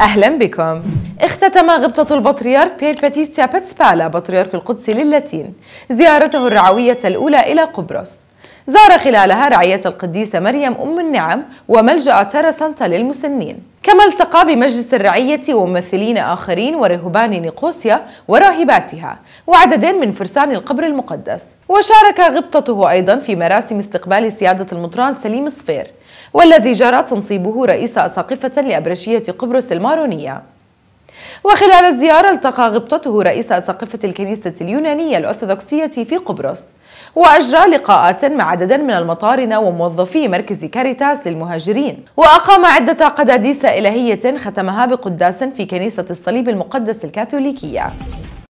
أهلا بكم اختتم غبطة البطريرك بير باتيسيا باتسبالا بطريرك القدس للاتين زيارته الرعوية الأولى إلى قبرص زار خلالها رعية القديسة مريم أم النعم وملجأ تيرا سانتا للمسنين كما التقى بمجلس الرعية وممثلين آخرين ورهبان نيقوسيا وراهباتها وعدد من فرسان القبر المقدس وشارك غبطته أيضا في مراسم استقبال سيادة المطران سليم صفير والذي جرى تنصيبه رئيس أساقفة لأبرشية قبرص المارونية وخلال الزيارة التقى غبطته رئيس أساقفة الكنيسة اليونانية الأرثوذكسية في قبرص وأجرى لقاءات مع عدد من المطارنة وموظفي مركز كاريتاس للمهاجرين وأقام عدة قداديس إلهية ختمها بقداس في كنيسة الصليب المقدس الكاثوليكية